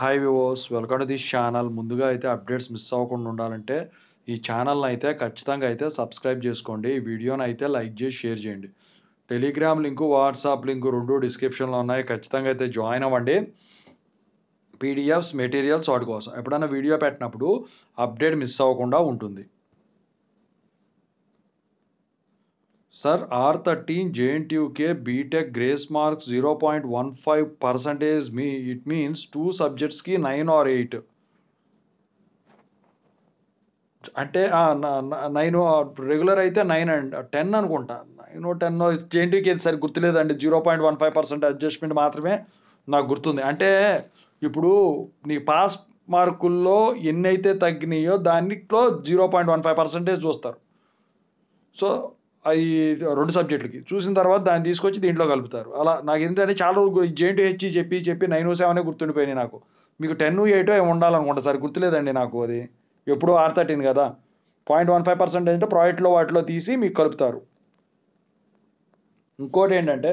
hi వివోస్ welcome to this channel ముందుగా అయితే అప్డేట్స్ మిస్ అవ్వకుండా ఉండాలంటే ఈ ఛానల్ని అయితే ఖచ్చితంగా అయితే సబ్స్క్రైబ్ చేసుకోండి ఈ వీడియోని అయితే లైక్ చేసి షేర్ చేయండి టెలిగ్రామ్ లింకు వాట్సాప్ లింకు రెండు డిస్క్రిప్షన్లో ఉన్నాయి ఖచ్చితంగా అయితే జాయిన్ అవ్వండి పీడిఎఫ్స్ మెటీరియల్స్ వాటి కోసం ఎప్పుడైనా వీడియో పెట్టినప్పుడు అప్డేట్ మిస్ అవ్వకుండా ఉంటుంది sir R thirteen JNTUK B Tech grace marks zero point one five percentage మీ ఇట్ మీన్స్ టూ సబ్జెక్ట్స్కి నైన్ ఆర్ ఎయిట్ అంటే నైన్ రెగ్యులర్ అయితే నైన్ అండ్ టెన్ అనుకుంటా నైన్ టెన్ జేఎన్టీయూకే సరి గుర్తులేదండి zero point one five percent adjustment మాత్రమే నాకు గుర్తుంది అంటే ఇప్పుడు నీ పాస్ మార్కుల్లో ఎన్ని అయితే తగ్గినాయో దానిలో zero point one five percentage చూస్తారు సో ఈ రెండు సబ్జెక్టులకి చూసిన తర్వాత దాన్ని తీసుకొచ్చి దీంట్లో కలుపుతారు అలా నాకు ఏంటంటే చాలా జేంటు జేఎన్టీ హెచ్ చెప్పి చెప్పి నైన్ ఓ సెవెనే గుర్తుండిపోయినాయి నాకు మీకు టెన్ ఎయిట్ ఏమి ఉండాలనుకుంటా సార్ గుర్తులేదండి నాకు అది ఎప్పుడు ఆర్ థర్టీన్ కదా పాయింట్ వన్ ఫైవ్ పర్సెంట్ ఏంటంటే ప్రాజెక్ట్లో వాటిలో తీసి మీకు కలుపుతారు ఇంకోటి ఏంటంటే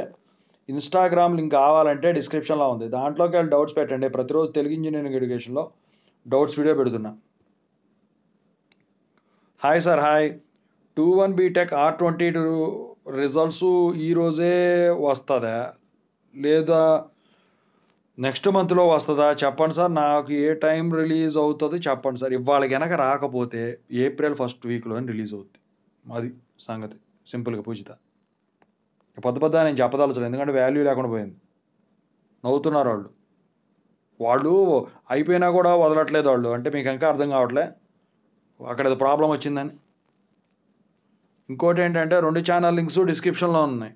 ఇన్స్టాగ్రామ్ లింక్ కావాలంటే డిస్క్రిప్షన్లో ఉంది దాంట్లోకి వెళ్ళి డౌట్స్ పెట్టండి ప్రతిరోజు తెలుగు ఇంజనీరింగ్ ఎడ్యుకేషన్లో డౌట్స్ వీడియో పెడుతున్నా hi sir hi two one B Tech R twenty two results ఈరోజే వస్తుందా లేదా నెక్స్ట్ మంత్లో వస్తుందా చెప్పండి సార్ నాకు ఏ టైం రిలీజ్ అవుతుంది చెప్పండి సార్ ఇవాళ కనుక రాకపోతే ఏప్రిల్ ఫస్ట్ వీక్లో రిలీజ్ అవుతుంది అది సంగతి సింపుల్గా పూజిత పెద్ద పెద్ద నేను చెప్పదలచలేదు ఎందుకంటే వాల్యూ లేకుండా పోయింది నవ్వుతున్నారు వాళ్ళు వాళ్ళు అయిపోయినా కూడా వదలట్లేదు వాళ్ళు అంటే మీకు ఇంకా అర్థం కావట్లే అక్కడ ప్రాబ్లం వచ్చిందని ఇంకోటి ఏంటంటే రెండు ఛానల్ లింక్స్ డిస్క్రిప్షన్లో ఉన్నాయి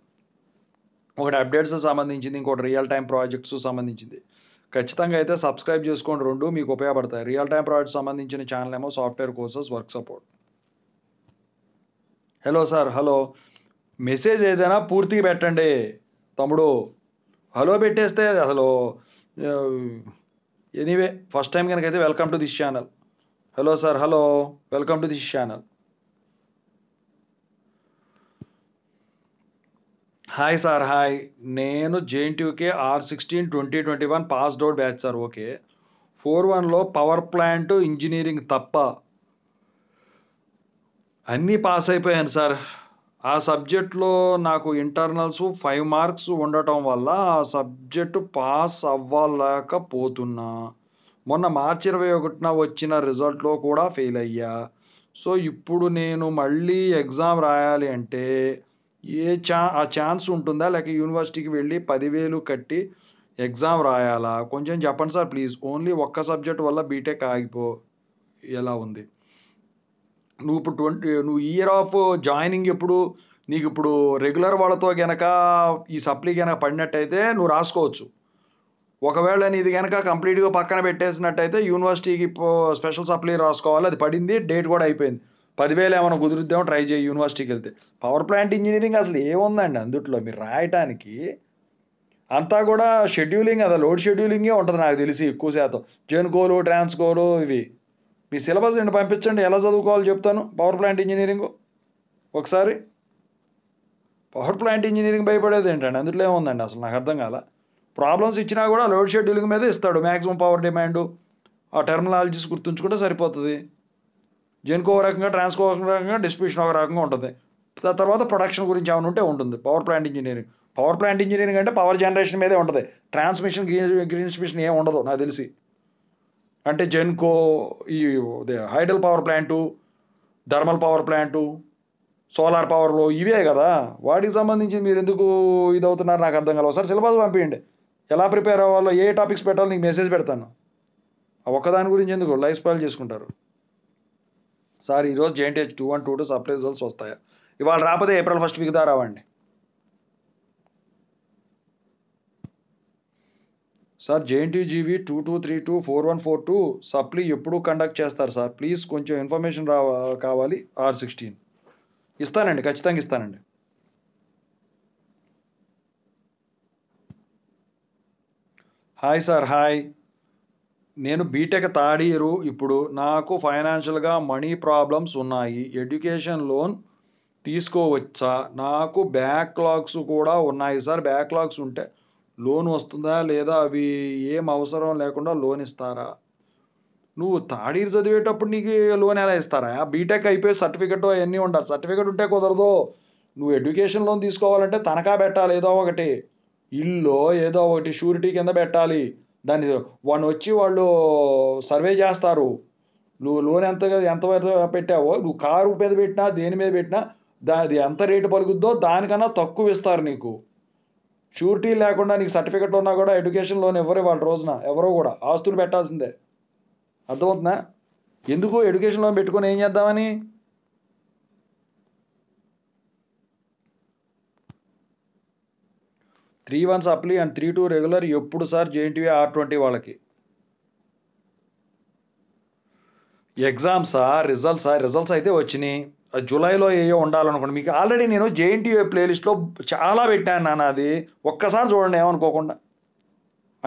ఒకటి అప్డేట్స్ సంబంధించింది ఇంకోటి రియల్ టైం ప్రాజెక్ట్స్ సంబంధించింది ఖచ్చితంగా అయితే సబ్స్క్రైబ్ చేసుకోండి రెండు మీకు ఉపయోగపడతాయి రియల్ టైం ప్రాజెక్ట్ సంబంధించిన ఛానల్ ఏమో software courses work support hello sir hello message ఏదైనా పూర్తిగా పెట్టండి తమ్ముడు హలో పెట్టేస్తే అసలు ఎనీవే ఫస్ట్ టైం అయితే welcome to this channel hello sir hello welcome to this channel hi sir hi నేను JNTUK R sixteen twenty twenty one passed out batch sir okay four వన్లో power plant engineering తప్ప అన్నీ pass అయిపోయాను sir ఆ సబ్జెక్ట్లో నాకు internals five marks ఉండటం వల్ల ఆ సబ్జెక్టు పాస్ అవ్వలేకపోతున్నా మొన్న మార్చి ఇరవై ఒకటిన వచ్చిన రిజల్ట్లో కూడా ఫెయిల్ అయ్యా సో ఇప్పుడు నేను మళ్ళీ ఎగ్జామ్ రాయాలి అంటే ఏ ఛా ఆ ఛాన్స్ ఉంటుందా లేక యూనివర్సిటీకి వెళ్ళి పదివేలు కట్టి ఎగ్జామ్ రాయాలా కొంచెం చెప్పండి సార్ ప్లీజ్ ఓన్లీ ఒక్క సబ్జెక్ట్ వల్ల బీటెక్ ఆగిపో ఎలా ఉంది నువ్వు ఇప్పుడు ట్వంటీ నువ్వు ఇయర్ ఆఫ్ జాయినింగ్ ఎప్పుడు నీకు ఇప్పుడు రెగ్యులర్ వాళ్ళతో గనక ఈ సప్లీ గనక పడినట్టయితే నువ్వు రాసుకోవచ్చు ఒకవేళ నీది కనుక కంప్లీట్గా పక్కన పెట్టేసినట్టయితే యూనివర్సిటీకి స్పెషల్ సప్లీ రాసుకోవాలి అది పడింది డేట్ కూడా అయిపోయింది పదివేలు ఏమైనా కుదురుద్దామో ట్రై చేయి యూనివర్సిటీకి వెళ్తే పవర్ ప్లాంట్ ఇంజనీరింగ్ అసలు ఏముందండి అందుట్లో మీరు రాయటానికి అంతా కూడా షెడ్యూలింగ్ అదే లోడ్ షెడ్యూలింగే ఉంటుంది నాకు తెలిసి ఎక్కువ శాతం జెన్కోలు ట్రాన్స్కోలు ఇవి మీ సిలబస్ నేను పంపించండి ఎలా చదువుకోవాలో చెప్తాను పవర్ ప్లాంట్ ఇంజనీరింగ్ ఒకసారి పవర్ ప్లాంట్ ఇంజనీరింగ్ భయపడేది ఏంటండి అందులో ఏముందండి అసలు నాకు అర్థం కాల ప్రాబ్లమ్స్ ఇచ్చినా కూడా లోడ్ షెడ్యూలింగ్ మీద ఇస్తాడు మ్యాక్సిమం పవర్ డిమాండ్ ఆ టెర్మినాలజీస్ గుర్తుంచుకుంటే సరిపోతుంది జెన్కో ఒక రకంగా ట్రాన్స్కో ఒక రకంగా డిస్ట్రిబ్యూషన్ ఒక రకంగా ఉంటుంది తర్వాత ప్రొడక్షన్ గురించి ఏమైనా ఉంటే ఉంటుంది power plant engineering power plant engineering అంటే పవర్ జనరేషన్ మీదే ఉంటుంది ట్రాన్స్మిషన్ గ్రీన్ గ్రీన్ డిస్ట్రిబ్యూషన్ ఏమి ఉండదు నాకు తెలిసి అంటే జెన్కో ఈ hydel power plant thermal power plant solar పవర్లు ఇవే కదా వాటికి సంబంధించి మీరు ఎందుకు అవుతున్నారు నాకు అర్థం కాలేదు ఒకసారి సిలబస్ పంపించండి ఎలా ప్రిపేర్ అవ్వాలో ఏ టాపిక్స్ పెట్టాలో నీకు మెసేజ్ పెడతాను ఒక్కదాని గురించి ఎందుకు లైఫ్ స్పాయిల్ చేసుకుంటారు సార్ ఈరోజు JNTUH two one two two supply results వస్తాయా ఇవాళ రాకపోతే ఏప్రిల్ ఫస్ట్ వీక్ దారా రావండి సార్ జీవి two two three two four one four two supply ఎప్పుడు కండక్ట్ చేస్తారు సార్ ప్లీజ్ కొంచెం ఇన్ఫర్మేషన్ రా కావాలి ఆర్ సిక్స్టీన్ ఇస్తానండి ఖచ్చితంగా ఇస్తానండి హాయ్ సార్ హాయ్ నేను బీటెక్ థర్డ్ ఇయర్ ఇప్పుడు నాకు ఫైనాన్షియల్గా మనీ ప్రాబ్లమ్స్ ఉన్నాయి ఎడ్యుకేషన్ లోన్ తీసుకోవచ్చా నాకు బ్యాక్లాగ్స్ కూడా ఉన్నాయి సార్ బ్యాక్లాగ్స్ ఉంటే లోన్ వస్తుందా లేదా అవి ఏం అవసరం లేకుండా లోన్ ఇస్తారా నువ్వు థర్డ్ ఇయర్ చదివేటప్పుడు నీకు లోన్ ఎలా ఇస్తారా బీటెక్ అయిపోయి సర్టిఫికెట్ అవన్నీ ఉండాలి సర్టిఫికెట్ ఉంటే కుదరదు నువ్వు ఎడ్యుకేషన్ లోన్ తీసుకోవాలంటే తనఖా పెట్టాలి ఏదో ఒకటి ఇల్లు ఏదో ఒకటి షూరిటీ కింద పెట్టాలి దాన్ని వాడిని వచ్చి వాళ్ళు సర్వే చేస్తారు నువ్వు లోన్ ఎంత ఎంత పెట్టావో నువ్వు కారు మీద పెట్టినా దేని మీద పెట్టినా దాది ఎంత రేటు పలుకుద్దో దానికన్నా తక్కువ ఇస్తారు నీకు షూరిటీ లేకుండా నీకు సర్టిఫికెట్ ఉన్నా కూడా ఎడ్యుకేషన్ లోన్ ఎవరు వాళ్ళ రోజున ఎవరో కూడా ఆస్తులు పెట్టాల్సిందే అర్థమవుతుందా ఎందుకు ఎడ్యుకేషన్ లోన్ పెట్టుకొని ఏం చేద్దామని three one supply and three two regular ఎప్పుడు సార్ జేఎన్టీవీ ఆర్ ట్వంటీ వాళ్ళకి ఎగ్జామ్సా రిజల్ట్సా రిజల్ట్స్ అయితే వచ్చినాయి జూలైలో ఏయో ఉండాలనుకోండి మీకు ఆల్రెడీ నేను జేఎన్టీవీ ప్లేలిస్ట్లో చాలా పెట్టాను నాన్న అది ఒక్కసారి చూడండి ఏమనుకోకుండా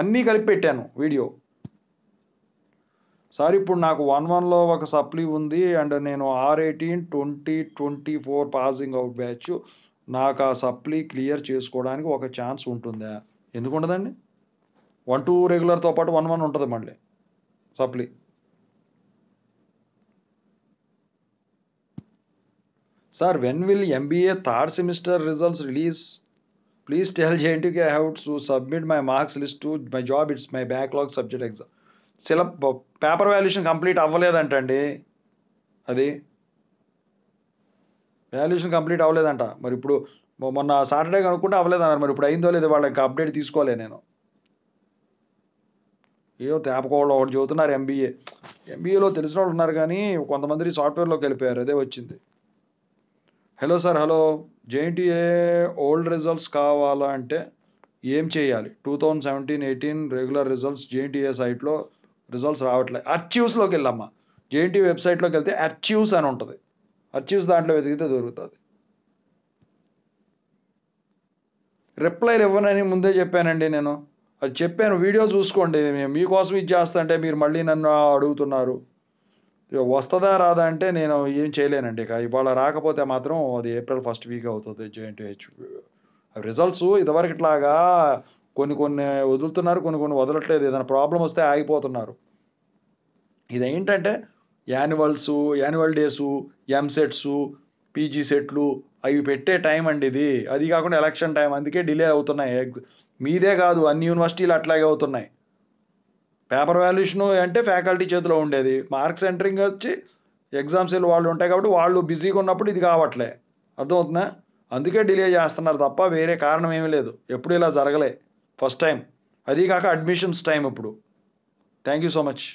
అన్నీ కలిపి పెట్టాను వీడియో సార్ ఇప్పుడు నాకు వన్ వన్లో ఒక సప్లీ ఉంది అండ్ నేను R eighteen twenty twenty four passing out batch నాకు ఆ సప్లీ క్లియర్ చేసుకోవడానికి ఒక ఛాన్స్ ఉంటుందా ఎందుకు ఉండదండి వన్ టూ రెగ్యులర్తో పాటు వన్ వన్ ఉంటుంది మళ్ళీ supply sir when will MBA third semester results release please tell I have to submit my marks list to my job it's my backlog subject exam సిలబ్ paper valuation complete అవ్వలేదంటండి అది valuation complete అవ్వలేదంట మరి ఇప్పుడు మొన్న Saturday కనుక్కుంటే అవ్వలేదన్నారు మరి ఇప్పుడు అయిందో లేదో వాళ్ళకి అప్డేట్ తీసుకోలేదు నేను ఏదో తేపకోవడం ఒకటి చదువుతున్నారు ఎంబీఏ ఎంబీఏలో తెలిసిన వాళ్ళు ఉన్నారు కానీ కొంతమంది సాఫ్ట్వేర్లోకి వెళ్ళిపోయారు అదే వచ్చింది hello sir hello JNTUA old results కావాలా అంటే ఏం చేయాలి two thousand seventeen eighteen regular results JNTUA సైట్లో రిజల్ట్స్ రావట్లేదు అర్చివ్స్లోకి వెళ్ళమ్మా జేఎన్టీ వెబ్సైట్లోకి వెళ్తే అర్చివ్స్ అని ఉంటుంది అచీవ్స్ దాంట్లో వెతికితే దొరుకుతుంది రిప్లైలు ఇవ్వనని ముందే చెప్పానండి నేను అది చెప్పాను వీడియో చూసుకోండి మేము మీకోసం ఇది అంటే మీరు మళ్ళీ నన్ను అడుగుతున్నారు వస్తుందా రాదా అంటే నేను ఏం చేయలేనండి ఇక ఇవాళ రాకపోతే మాత్రం అది ఏప్రిల్ ఫస్ట్ వీక్ అవుతుంది హెచ్ రిజల్ట్స్ ఇదివరకు ఇట్లాగా కొన్ని కొన్ని వదులుతున్నారు కొన్ని కొన్ని వదలట్లేదు ఏదైనా ప్రాబ్లం వస్తే ఆగిపోతున్నారు ఇదేంటంటే annuals annual days EAMCETs PG సెట్లు అవి పెట్టే టైం అండి ఇది అది కాకుండా ఎలక్షన్ టైం అందుకే డిలే అవుతున్నాయి మీదే కాదు అన్ని యూనివర్సిటీలు అట్లాగే అవుతున్నాయి పేపర్ వాల్యుయేషను అంటే ఫ్యాకల్టీ చేతిలో ఉండేది మార్క్స్ ఎంటరింగ్ వచ్చి ఎగ్జామ్స్ వాళ్ళు ఉంటాయి కాబట్టి వాళ్ళు బిజీగా ఉన్నప్పుడు ఇది కావట్లే అర్థమవుతుందా అందుకే డిలే చేస్తున్నారు తప్ప వేరే కారణం ఏమీ లేదు ఎప్పుడు ఇలా జరగలే ఫస్ట్ టైం అది కాక అడ్మిషన్స్ టైం ఇప్పుడు థ్యాంక్ యూ సో మచ్